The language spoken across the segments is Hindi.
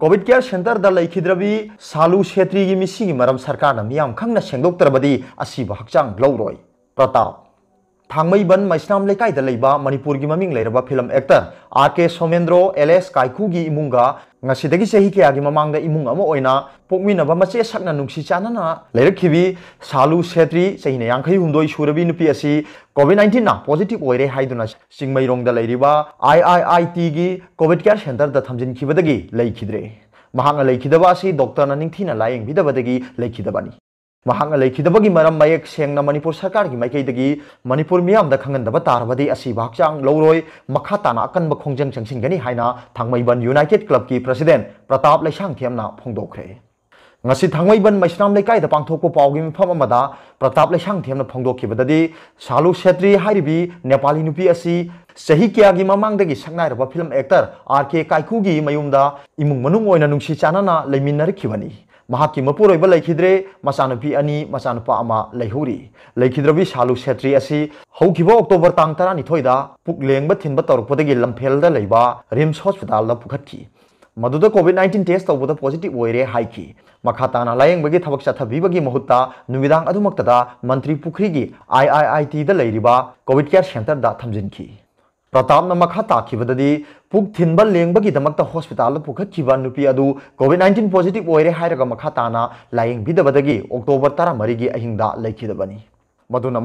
ꯀꯣꯚꯤꯗ ꯀꯦꯌꯔ ꯁꯦꯟꯇꯔꯗ ꯂꯩꯈꯤꯗ꯭ꯔꯕꯤ ꯁꯥꯂꯨ ꯁꯦꯇ꯭ꯔꯤꯒꯤ ꯃꯤꯁꯤꯒꯤ ꯃꯔꯝ ꯁꯔꯀꯥꯔꯅ ꯃꯤꯌꯥꯝ ꯈꯪꯅ ꯁꯦꯡꯗꯣꯛꯇ꯭ꯔꯕꯗꯤ ꯑꯁꯤꯕ ꯍꯛꯆꯥꯡ ꯂꯧꯔꯣꯏ ꯄ꯭ꯔꯇꯥꯞ थामबन मैसनाम लेकायब मनपुर की मिंग फिल्म एक्टर आर के सोमेंद्रो एल एस कईकू की इमुगा चेह क्या ममंग इमुना पोमीब मचे सकना चाना सालू सेत्री चाहिए हूं सूरबी नुपी अ कोविड नाइन्टीन पॉजिटिव ओर है चिंमरों आई आई आई टी की कोविड केयर सेंटर थमजनखिबदे डॉक्टर निथी लाइंगदी लेखिदबानी महादगी मरम मय सेंपुर सरकार की मईदी मनपुर मामद खादब तारबदी लौरो मखा ताना अकब खों चंगनी थमईबन यूनाइटेड क्लब की प्रेसीडें प्रताप लेसांगेम फोंदे थमईबन मैसनाम लेकिन पाठप पाव की मफम प्रताप लेसांगेम फोंदी सालू सेत्री नेपाली नुपी क्या की ममद सकना फिल्म एक्टर आर के कईकू की मयूद इमु मनुना चाहना लेमीनरवनी मपूरद्रे मचानी मचानपा लेहूरी लेखिद्रवि सालू सेत्री अक्टोबर तंग तरनीद पुकब थ तौरपद लंफेद रिम्स हॉस्पिटल पुखी मदद कोविड नाइन्टीन टेस्ट तब पॉजिटिवे मखाता लाएंग की थब चाथी महूत नुदाद मंत्री पुख्री की I I I T COVID care centre थमजनखी प्रताप मखाद पुग थीब लेंगदम हॉस्पिटल पुखी नुपी अ कोविड नाइन्टीन पॉजिटिव होना लाएंगी अक्टोबर तरह मरी अहिंद लेखिदबनी मधुन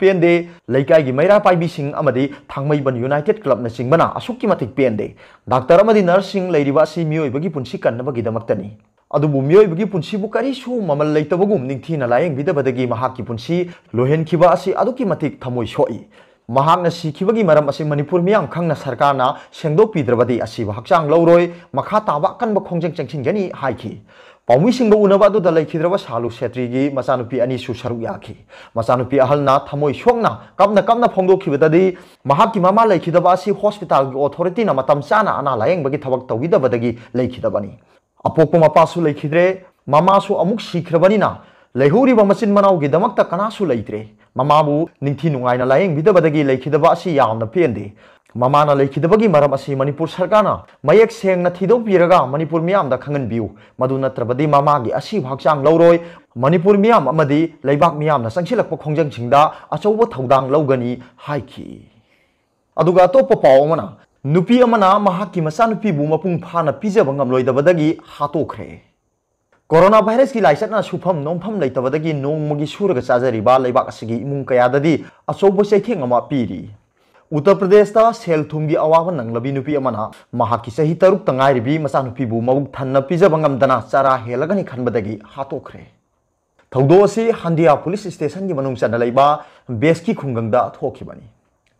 पेंदे लेक मैरा पाई थाब यूनाइटेड क्लब चिंबना अशुक पेंदे डाक्टर नर्स की मयोगी की अब मयोगी करीसु ममल लेतबू निथीन लाएंगदी लोहेंब अमो सोई ꯃꯍꯥꯛꯅ ꯁꯤꯈꯤꯕꯒꯤ ꯃꯔꯝ ꯑꯁꯤ ꯃꯅꯤꯄꯨꯔ ꯃꯤꯌꯥꯝ ꯈꯪꯅ ꯁꯔꯀꯥꯔꯅ ꯁꯦꯡꯗꯣꯛꯄꯤꯗ꯭ꯔꯕꯗꯤ ꯑꯁꯤꯕ ꯍꯛꯆꯥꯡ ꯂꯧꯔꯣꯏ ꯃꯈꯥ ꯇꯥꯕ ꯑꯀꯟꯕ ꯈꯣꯡꯖꯪ ꯆꯪꯁꯤꯟꯒꯅꯤ ꯍꯥꯏꯈꯤ ꯄꯥꯎꯃꯤꯁꯤꯡꯒ ꯎꯅꯕ ꯑꯗꯨꯗ ꯂꯩꯈꯤꯗ꯭ꯔꯕ ꯁꯥꯂꯨ ꯁꯦꯇ꯭ꯔꯤꯒꯤ ꯃꯆꯥꯅꯨꯄꯤ ꯑꯅꯤꯁꯨ ꯁꯔꯨꯛ ꯌꯥꯈꯤ ꯃꯆꯥꯅꯨꯄꯤ ꯑꯍꯜꯅ ꯊꯃꯣꯏ ꯁꯣꯛꯅ ꯀꯞꯅ ꯀꯞꯅ ꯐꯣꯡꯗꯣꯛꯈꯤꯕꯗꯗꯤ ꯃꯍꯥꯛꯀꯤ ꯃꯃꯥ ꯂꯩꯈꯤꯗꯕ ꯑꯁꯤ ꯍꯣꯁꯄꯤꯇꯥꯜꯒꯤ ꯑꯣꯊꯣꯔꯤꯇꯤꯅ ꯃꯇꯝ ꯆꯥꯅ ꯑꯅꯥ ꯂꯥꯌꯦꯡꯕꯒꯤ ꯊꯕꯛ ꯇꯧꯕꯤꯗꯕꯗꯒꯤ ꯂꯩꯈꯤꯗꯕꯅꯤ ꯑꯄꯣꯛꯄ ꯃꯄꯥꯁꯨ ꯂꯩꯈꯤꯗ꯭ꯔꯦ ꯃꯃꯥꯁꯨ ꯑꯃꯨꯛ ꯁꯤꯈ꯭ꯔꯕꯅꯤꯅ ꯂꯩꯍꯧꯔꯤꯕ ꯃꯆꯤꯟ ꯃꯅꯥꯎꯒꯤꯗꯃꯛꯇ ꯀꯅꯥꯁꯨ ꯂꯩꯇ꯭ꯔꯦ ꯃꯃꯥꯕꯨ ꯅꯤꯡꯊꯤ ꯅꯨꯡꯉꯥꯏꯅ ꯂꯥꯌꯦꯡꯕꯤꯗꯕꯗꯒꯤ ꯂꯩꯈꯤꯗꯕ ꯑꯁꯤ ꯌꯥꯝꯅ ꯄꯦꯟꯗꯦ ꯃꯃꯥꯅ ꯂꯩꯈꯤꯗꯕꯒꯤ ꯃꯔꯝ ꯑꯁꯤ ꯃꯅꯤꯄꯨꯔ ꯁꯔꯀꯥꯔꯅ ꯃꯌꯦꯛ ꯁꯦꯡꯅ ꯊꯤꯗꯣꯛꯄꯤꯔꯒ ꯃꯅꯤꯄꯨꯔ ꯃꯤꯌꯥꯝꯗ ꯈꯪꯍꯟꯕꯤꯌꯨ ꯃꯗꯨ ꯅꯠꯇ꯭ꯔꯕꯗꯤ ꯃꯃꯥꯒꯤ ꯑꯁꯤꯕ ꯍꯛꯆꯥꯡ ꯂꯧꯔꯣꯏ ꯃꯅꯤꯄꯨꯔ ꯃꯤꯌꯥꯝ ꯑꯃꯗꯤ ꯂꯩꯕꯥꯛ ꯃꯤꯌꯥꯝꯅ ꯆꯪꯁꯤꯜꯂꯛꯄ ꯈꯣꯡꯖꯪꯁꯤꯡꯗ ꯑꯆꯧꯕ ꯊꯧꯗꯥꯡ ꯂꯧꯒꯅꯤ ꯍꯥꯏꯈꯤ ꯑꯗꯨꯒ ꯑꯇꯣꯞꯄ ꯄꯥꯎ ꯑꯃꯅ ꯅꯨꯄꯤ ꯑꯃꯅ ꯃꯍꯥꯛꯀꯤ ꯃꯆꯥꯅꯨꯄꯤꯕꯨ ꯃꯄꯨꯡ ꯐꯥꯅ ꯄꯤꯖꯕ ꯉꯝꯂꯣꯏꯗꯕꯗꯒꯤ ꯍꯥꯠꯇꯣꯛꯈ꯭ꯔꯦ कोरोना वायरस की लाइचना सूफम नोफम लेटबदी नोम की सूरग चाजरीब लेबाक इमूं कयादी अचौब चैथें पीरी उत्तर प्रदेश सेल थूम की अवाब नंगी नुपी चाही तरुक तंगायरबी मचानुपी मऊ थन चरा हेलगनी खनबदी हाथोखरे थौदों से हंदिया पुलिस स्टेशन की मनुंग चनलेब की खुंगंग थोखिबनी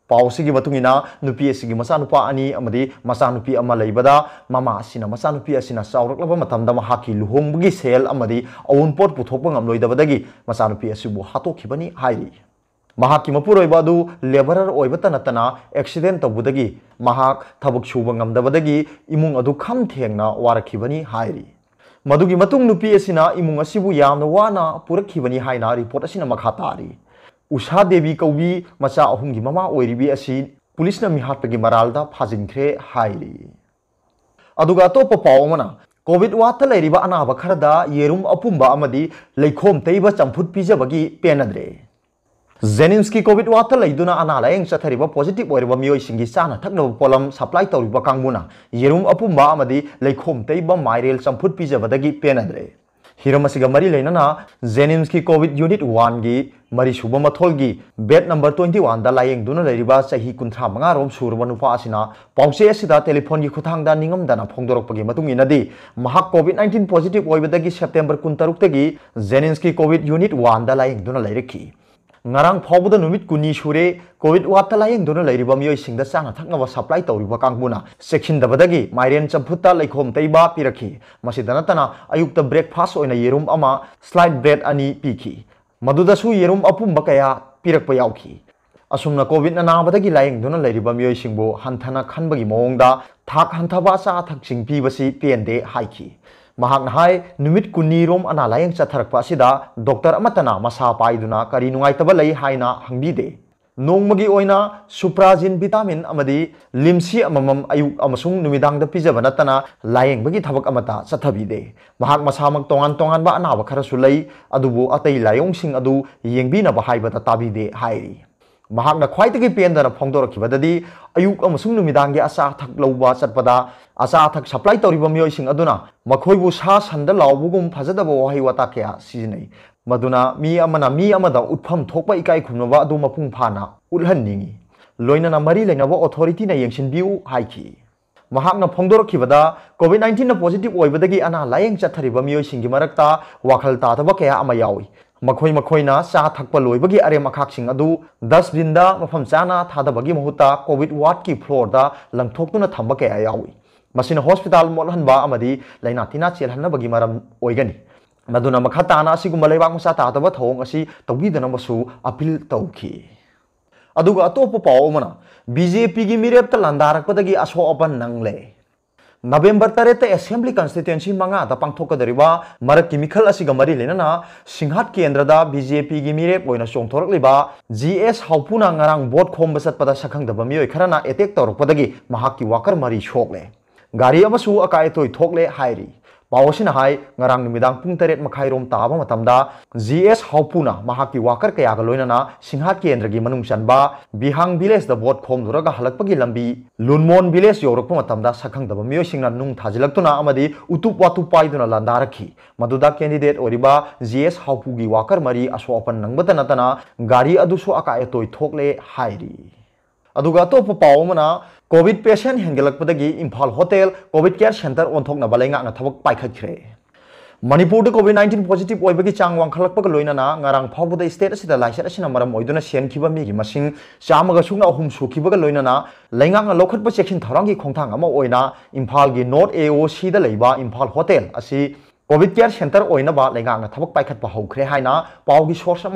ꯄꯥꯎꯁꯤꯒꯤ ꯃꯇꯨꯡꯏꯟꯅ ꯅꯨꯄꯤ ꯑꯁꯤꯒꯤ ꯃꯆꯥꯅꯨꯄꯥ ꯑꯅꯤ ꯑꯃꯗꯤ ꯃꯆꯥꯅꯨꯄꯤ ꯑꯃ ꯂꯩꯕꯗ ꯃꯃꯥ ꯑꯁꯤꯅ ꯃꯆꯥꯅꯨꯄꯤ ꯑꯁꯤꯅ ꯆꯥꯎꯔꯛꯂꯕ ꯃꯇꯝꯗ ꯃꯍꯥꯛꯀꯤ ꯂꯨꯍꯣꯡꯕꯒꯤ ꯁꯦꯜ ꯑꯃꯗꯤ ꯑꯎꯟꯄꯣꯠ ꯄꯨꯊꯣꯛꯄ ꯉꯝꯂꯣꯏꯗꯕꯗꯒꯤ ꯃꯆꯥꯅꯨꯄꯤ ꯑꯁꯤꯕꯨ ꯍꯥꯠꯇꯣꯛꯈꯤꯕꯅꯤ ꯍꯥꯏꯔꯤ ꯃꯍꯥꯛꯀꯤ ꯃꯄꯨꯔꯣꯏꯕ ꯑꯗꯨ ꯂꯦꯕꯔꯔ ꯑꯣꯏꯕꯇ ꯅꯠꯇꯅ ꯑꯦꯛꯁꯤꯗꯦꯟ ꯇꯧꯕꯗꯒꯤ ꯃꯍꯥꯛ ꯊꯕꯛ ꯁꯨꯕ ꯉꯝꯗꯕꯗꯒꯤ ꯏꯃꯨꯡ ꯑꯗꯨ ꯈꯝ ꯊꯦꯡꯅ ꯋꯥꯔꯛꯈꯤꯕꯅꯤ ꯍꯥꯏꯔꯤ ꯃꯗꯨꯒꯤ ꯃꯇꯨꯡ ꯅꯨꯄꯤ ꯑꯁꯤꯅ ꯏꯃꯨꯡ ꯑꯁꯤꯕꯨ ꯌꯥꯝꯅ ꯋꯥꯅ ꯄꯨꯔꯛꯈꯤꯕꯅꯤ ꯍꯥꯏꯅ ꯔꯤꯄꯣꯔꯠ ꯑꯁꯤꯅ ꯃꯈꯥ ꯇꯥꯔꯤ उषा देवी कौवी मचा अहम की ममा ओरीबी पुलिस मिहाप की मराल फाजिख्रे हाई अतोप पाव कोविड वात अनाब खरद येरुम अपुम लेखोम तेब चमफुट पीजबी पेनद्रे जेनिम्स की कोविड लेना अना लायें चथरीब पॉजिटिव होब मियोई चाना थकनब पोलम सप्लाई तौर कांगुना येरुम अपुम लेखोम तेब माइरेल चमफुट पीजबदगी पेनद्रे हिरो मरी लेना जेनिम्स की कोविड यूनिट वन की सूब मथोल की बेड नंबर ट्वेंटी वन लाइंग चाही कुंथ्रा मंगा रोम सूर्ब नुफा पाचे टेलीफोन की खुथ निगमदन फोदी कोविड नाइन्टीन पॉजिटिव सेप्टेंबर कुंतरुक जेनिम्स की कोविड यूनिट वन लाइंग लेरखी ngarang phawda numit kuni shure covid wata layang dona lairiba miyoi singda chana thaknawa supply tawriba kangbuna section dabadagi mairen champhuta laikhom taiba pirakhi masidana tana ayukta breakfast oina yerum ama slide bread ani piki madudasu yerum apumba kaya pirakpa yauki asumna covid na nabadagi layang dona lairiba miyoi singbo hanthana khanbagi mawongda thak hanthaba cha thak sing pibasi pende haiki महाक हाय नुमित कुनी रोम डॉक्टर अमतना मसा पाइदुना करी नुंगाइतब ले हाइना हंगबिदे सुप्राजीन ओइना सुप्राजिन विटामिन अमदि लिमसी अममम अयुक नतना लायंग बगी थबक अमता चथबिदे महाक अनाब खरसु लई अदुबो अतै लायंग सिंग अदु ꯃꯍꯥꯛꯅ ꯈ꯭ꯋꯥꯏꯗꯒꯤ ꯄꯦꯟꯗꯅ ꯐꯣꯡꯗꯣꯔꯛꯈꯤꯕꯗꯗꯤ ꯑꯌꯨꯛ ꯑꯃꯁꯨꯡ ꯅꯨꯃꯤꯗꯥꯡꯒꯤ ꯑꯆꯥ ꯑꯊꯛ ꯂꯧꯕ ꯆꯠꯄꯗ ꯑꯆꯥ ꯑꯊꯛ ꯁꯄ꯭ꯂꯥꯏ ꯇꯧꯔꯤꯕ ꯃꯤꯑꯣꯏꯁꯤꯡ ꯑꯗꯨꯅ ꯃꯈꯣꯏꯕꯨ ꯁꯥ ꯁꯟꯗ ꯂꯥꯎꯕꯒꯨꯝ ꯐꯖꯗꯕ ꯋꯥꯍꯩ ꯋꯥꯇꯥ ꯀꯌꯥ ꯁꯤꯖꯤꯟꯅꯩ ꯃꯗꯨꯅ ꯃꯤ ꯑꯃꯅ ꯃꯤ ꯑꯃꯗ ꯎꯠꯐꯝ ꯊꯣꯛꯄ ꯏꯀꯥꯏ ꯈꯨꯝꯅꯕ ꯑꯗꯨ ꯃꯄꯨꯡ ꯐꯥꯅ ꯎꯠꯍꯟꯅꯤꯡꯉꯤ ꯂꯣꯏꯅꯅ ꯃꯔꯤ ꯂꯩꯅꯕ ꯑꯣꯊꯣꯔꯤꯇꯤꯅ ꯌꯦꯡꯁꯤꯟꯕꯤꯌꯨ ꯍꯥꯏꯈꯤ ꯃꯍꯥꯛꯅ ꯐꯣꯡꯗꯣꯔꯛꯈꯤꯕꯗ ꯀꯣꯚꯤꯗ ꯅꯥꯏꯟꯇꯤꯟꯅ ꯄꯣꯖꯤꯇꯤꯕ ꯑꯣꯏꯕꯗꯒꯤ ꯑꯅꯥ ꯂꯥꯌꯦꯡ ꯆꯠꯊꯔꯤꯕ ꯃꯤꯑꯣꯏꯁꯤꯡꯒꯤ ꯃꯔꯛꯇ ꯋꯥꯈꯜ ꯇꯥꯗꯕ ꯀꯌꯥ ꯑꯃ ꯌꯥꯎꯏ सा थक लोब की अरे मखा डस्टबीन मौम चाना थादगी मुहूर्त कोविड वार्ड की फ्लोर लंथोक् थम कया हॉस्पिटल मोलना तीना चेलहनगी मधुना ताबा मचा ताब थी तौदनबू अपील तौकी अगर अतोप पाओम बीजेपी की मेरेप लंधारकद की अशोपन नंगले नवेंबर तरह एसेंब्ली कंस्टिटेंसी मंगा पाथोद्व मर की मिखल मरी लेना सिंहत केंद्र बीजेपी की मेरे चौथर जी एस हाउपूना बोट खोब चतपद सखंब मई खरना एटेक तौरपद वाकर मरी सोले गाड़ी अकाय तोले हायरी पावसीहाय नरंग पुंग तरह मखाईरों ताब जी एस हाउपूना वाकर कयाग लोनना सिंहा केंद्र की मनुंग चनब बिहांग विलेज वोट खोमदुरग हलक्पगी लंबी लुनमोन विलेज यौरप सखंगदब मियोसिंगना नुंग थाजिलक्तुना अमदी उतुप वातुप पाइदुना लंदारखी मदुदा कैंडिडेट जी एस हाउपूगी वाकर मरी असो अपन नंगबत नतना गाड़ी अदुसु अकाय तोय हायरी अतोप पावना कोविड पेशेंट हेंगलपदी Imphal hotel COVID care centre ओंथोनब लेना थबक मनपुर कोविड नाइन्टीन पॉजिटिव होगी चांग वाखलपग लोनना ngarang स्टेट से लाइसेट सेनखीब अहम सूखीबग लोनना लेना लौखट चेक्सन थौरंगी खोंथांग इम्फाल की ए एओ सी Imphal hotel COVID care centre होना थबक पाखट हौरे है की सोर्स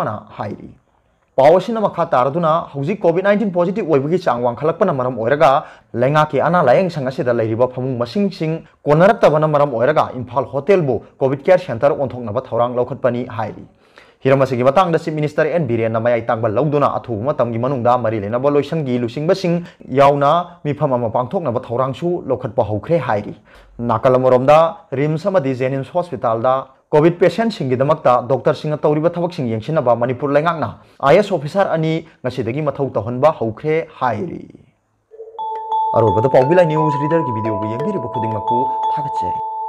पावसिन मखा तारदुना हौजी कोविड 19 पॉजिटिव ओइबगी चांग वांखलकपना मरम अना लायंग संगसिदा लैरिबा फमु इम्फा सिंग होटेल कोविड केयर सेंटर ओंथोंगनाबा थौरांग लौखटपनि हाइरी हिरम चीफ मिनिस्टर एन बिरेन मयाई तांगबा लौदना अथुब मरी लेना लोसन की लोइसनगी लुसिंगबसिंग यावना मिफम अमा पांथोकनाबा RIMS JNIMS JNIMS covid patient sing gidamak ta doctor sing ta uriba thabak sing yengsina ba manipur lengak na is officer ani ngasi degi mathau ta honba h a u k h e hairi aro bada paubila news reader ki video bu yeng biri bu khuding m a k u t h a g c h e